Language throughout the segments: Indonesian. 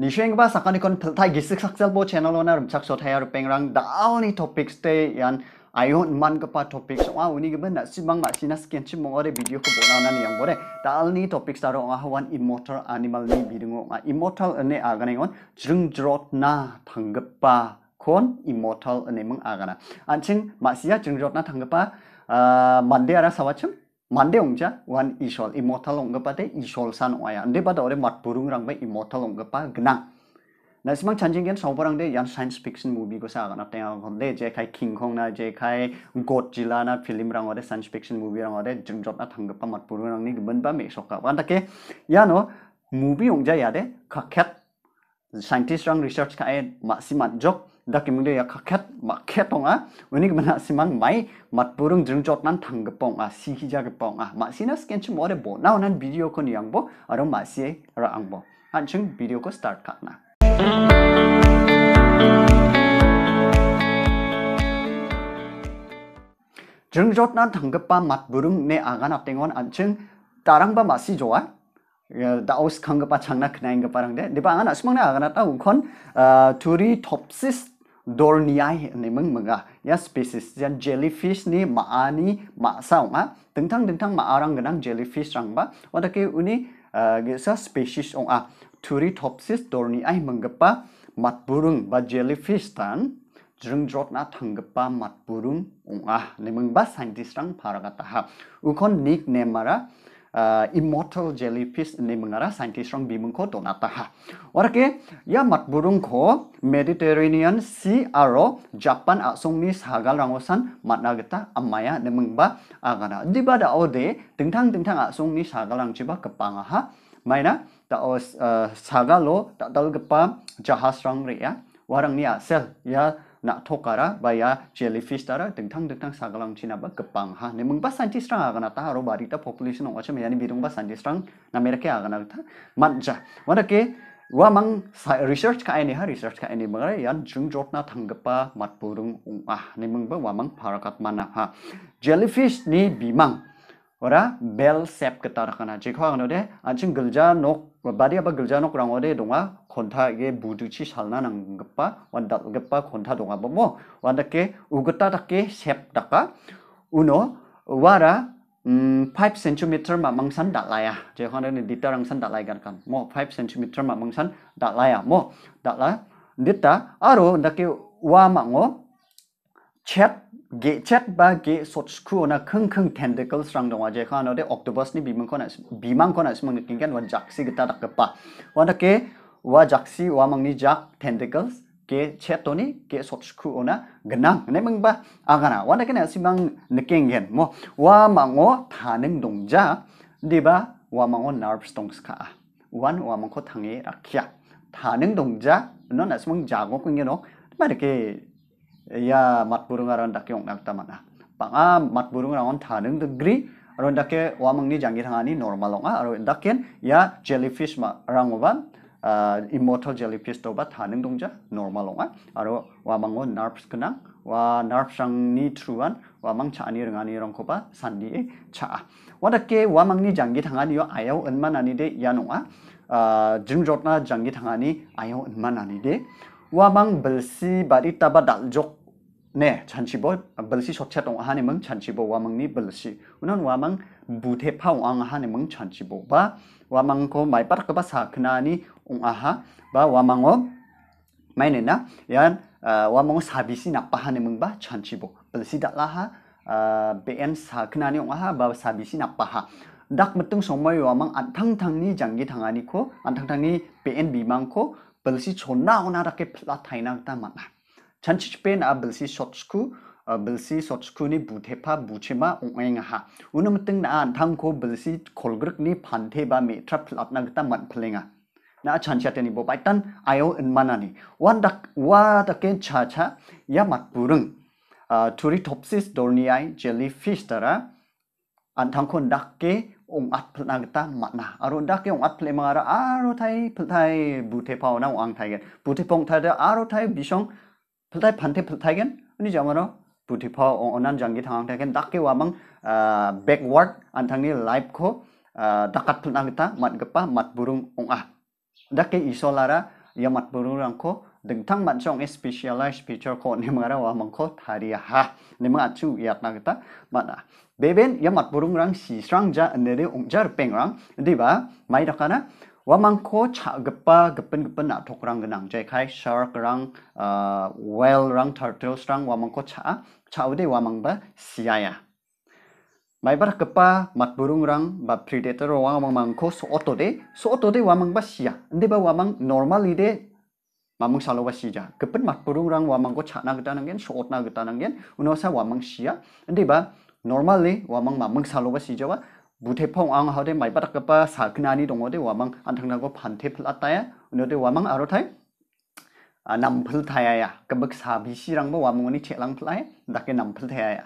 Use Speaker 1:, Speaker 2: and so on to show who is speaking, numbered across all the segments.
Speaker 1: Nisheng ba sakan ikon t h a i gisik saksel bo channel ona rumchak so thayar pengrang dal ni topics te yan ayon man kapa topics wa uni giben na sibang ma sina skin chim mongore video ko bona na yang bore dal ni topics taro nga hawan immortal animal ni bidungo n g immortal ne agane on jrung jrot na thangpa g kon immortal ne mang agana anching ma sia jrung jrot na thangpa g mande ara sawachim mande ongja wan isol immortal ongga pate isol san oya ande ba ore mat burung rang be immortal ongga pa gna na simang chanjing gen song parang de yan science fiction movie ko sa na tenga kon de je kai king kong na je kai godzilla na film rang ore science fiction movie rang ore jingjot na thang gepa mat burung rang ni gben ba me ka wan ta ke ya no movie ongja ya de khaket scientist rang research e ma simat jok dakimde ya kaket maket pong a weni gimana simang mai mat burung jeng jot man tang gepong a si hija gepong a ma sina sken chum bo na onan video kon yang bo aro ma si ra ang bo an video ko start kat na jeng jot nan tang gepa mat burung ne agan ap tengon an chung tarang ba ma si joa ya daus kang gepa changna kenaing geparang de de ba angan asmang na agan ta ukon uh, turi topsis Dorniai ni meng menga ya species jan jellyfish ni maani maksa onga tentang tentang maarang genang jellyfish rang ba wadake uni eh, gesa species onga ah, Turritopsis dorniai menggepa mat burung ba jellyfish tan jreng jrot na thanggepa ong a ah, ni meng ba scientist rang ha ukon nickname mara uh, immortal jellyfish ni mengara scientist rong bimung ko donata ha warke ya mat burung ko mediterranean sea aro japan asong ni sagal rangosan matna geta amaya ne mengba agana dibada ode tingtang tingtang asong ni sagal rang chiba kepang ha maina ta o uh, sagalo ta dal gepa jahas rang re ya warang ni asel ya nak tokara baya jellyfish tara deng tang deng tang sagalang china ba kepang ha ne mengba sanji strang agana ta haro bari ta population ong ocha meyani birung ba sanji strang na mereke agana ta manja wana ke wa mang research ka ini ha research ka ini mengare yan jung jot na tang gepa mat burung ong ah ne mengba wa mang parakat mana ha jellyfish ni bimang Ora bel sep ketara kana jekho agana anjing gelja nok 바디 아바 글자노 크랑오데 동아 콘타게 부두치 살나 낭급바 완달급바 콘타 동아 뭐 완다케 우그타다케 셉다카 우노 와라 음 5cm 마망산 달라야 제 환에는 디타랑 산 달라야 간간 뭐 5cm 마망산 달라야 뭐 달라 디타 아로 나케 와망오 chat ge chat ba ge sotsku na khung khung tentacles rang dong aje khan ode octopus ni bimang kona bimang kona smang kan wa jaksi gita dak pa wanda ke wa jaksi wa mangni jak tentacles ni ge ke sotsku na genang ne mang ba agana wanda ke na simang nekeng gen mo wa o thaneng dong ja ba wa o nerves dong ska wan wa mangko thange rakhya thaneng dong ja non asmang jago jagok ge no ma ke ya mat burung aron nak tama na pang a mat burung aron tanung gri aron wamang ni jangi thangani normal a aron ken ya jellyfish ma rangoba uh, immortal jellyfish to ba tanung dongja normal wa aro ngon nerves kenang wa nerves ni truan wamang cha ani rengani rongko ba sandi e cha wamang ni jangi thangani yo ayau enman ani de ya a uh, jimjotna jangi thangani ayau enman ani de wamang belsi bari taba dal jok 네, chanchibo belsi s o c h a t ong a hane meng chanchibo wamang ni belsi. Unan wamang bute pa ong a hane meng chanchibo ba wamang ko mai par ka ba sakna ni ong aha ba wamang o mai ne na yan wamang sabisi na pa hane meng ba chanchibo belsi da k la ha BN sakna ni ong aha ba sabisi na pa ha. dak metung somai wamang antang tang ni janggi tangani ko antang tang ni BN bimang ko belsi chonna ona rakke pla thaina n g ta mana. chanchichpen a belsi shotchku belsi sochku ni buthepa buchema ongeng ha unam teng na an thang ko belsi kolgrik ni phanthe ba me trap lapna man phlenga na a cha teni bo paitan ayo in manani wan dak wa da cha cha ya mat burung ah, turitopsis dorniai jellyfish tara an thang kon dak ke ong at phna gta matna aro dak ke ong at phlemara aro thai phthai buthepa na ong thai ge buthepong thai aro thai bisong p e t a i pante p e t a i gen ani jamano puti pa onan jangi thang t a n g gen dakke wamang backward antang ni life ko dakat pelna kita mat gepa mat burung ongah dakke isolara ya mat burung rangko dengtang mat s o n g specialized feature ko ni mara wamang ko t a r i ha ni ma chu yak na kita mat beben ya mat burung rang si srang ja nere ongjar pengrang diba mai dakana gepa gepen gepen tokrang genang 我们可查个吧，个本个本那托让个人在开 shark 让呃 cak 让 turtles 让我们可查查 udah 我们吧 siaya。Maibar gepa mat burung rang ba predator wang mang mangko so oto de so oto de wamang ba sia ende ba wamang normal ide mamung salo ba sija Gepen mat burung rang wamangko cak na gita nangen so otna gita nangen unosa wamang sia ende ba normally wamang mamung salo ba sija wa 무태펑 앙 하데 마이 바닥가빠 사그나니 동어데 와망 안탕나고 반테 플라타야 너데 와망 아로타이 아 남플 타야야 그벅 사비시랑 뭐 와망니 체랑 플라이 다케 남플 타야야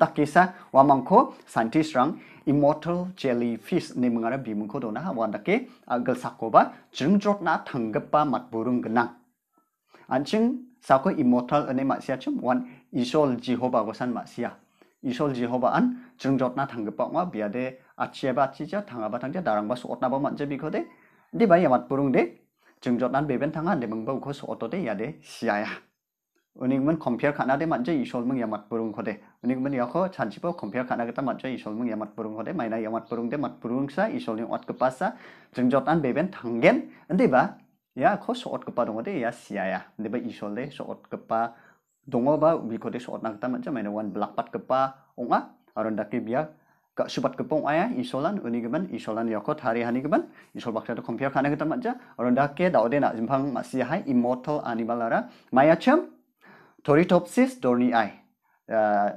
Speaker 1: 다케사 와망코 산티스랑 immortal jellyfish ni mengara bimung ko dona ha wandake agal sakoba jringjot na thanggapa matburung genang anjing sako immortal ane masia chum wan isol jehovah gosan masia isol Jehova an jengjot na thangpa nga biade achia ba chicha thanga ba thangja darang ba suot na ba manje bi khode di ba yamat purung de jengjot nan beben thanga de mung ba ko suot de yade siaya unik man compare khana de manje isol mung yamat purung khode unik man yakho chanchi pa compare khana gata manje isol mung yamat purung khode maina yamat purung de mat purung sa isol ni ot kapasa jengjot nan beben thanggen andi ba ya ko suot kapa dong de ya siaya de ba isol de suot kapa dong ba bi ko des ot ta macam mana wan belak pat kepa ong ah aron dak bia ka subat kepa ong ayah isolan uni geban isolan yakot hari hani geban isol bak ta compare pia kana geta macam aron dak ke daude na jimpang masih hai immortal animal ara cham, thoritopsis dorni ai uh,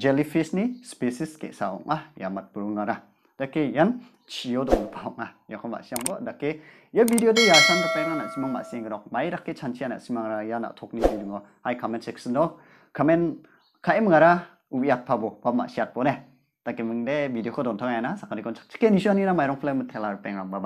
Speaker 1: jellyfish ni species ke sa ong ah yamat burung ara lah. dak ke yan chiyo dong pa nga ya ko ma siang bo da ke ya video de ya san de pe na simang ma sing rok mai rak ke chan chian na simang ra ya na thok ni di ngo hai comment section do comment ka em ngara u yak pa bo pa ma siat bo ne ta ke ming de video ko don thang na sa ka ni kon chak chike ni shani na mai rong flame thelar pe nga ba